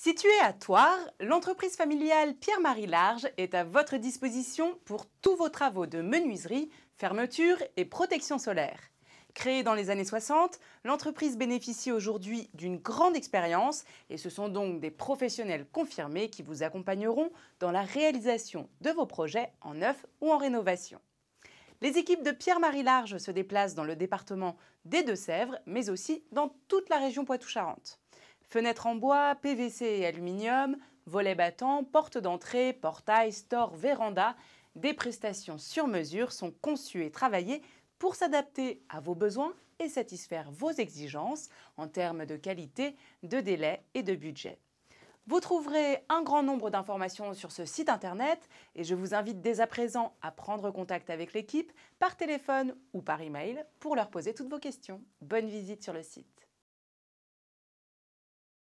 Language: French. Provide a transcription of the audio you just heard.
Située à Thouars, l'entreprise familiale Pierre-Marie Large est à votre disposition pour tous vos travaux de menuiserie, fermeture et protection solaire. Créée dans les années 60, l'entreprise bénéficie aujourd'hui d'une grande expérience et ce sont donc des professionnels confirmés qui vous accompagneront dans la réalisation de vos projets en neuf ou en rénovation. Les équipes de Pierre-Marie Large se déplacent dans le département des Deux-Sèvres, mais aussi dans toute la région Poitou-Charentes. Fenêtres en bois, PVC et aluminium, volets battants, portes d'entrée, portails, stores, véranda, des prestations sur mesure sont conçues et travaillées pour s'adapter à vos besoins et satisfaire vos exigences en termes de qualité, de délai et de budget. Vous trouverez un grand nombre d'informations sur ce site internet et je vous invite dès à présent à prendre contact avec l'équipe par téléphone ou par email pour leur poser toutes vos questions. Bonne visite sur le site.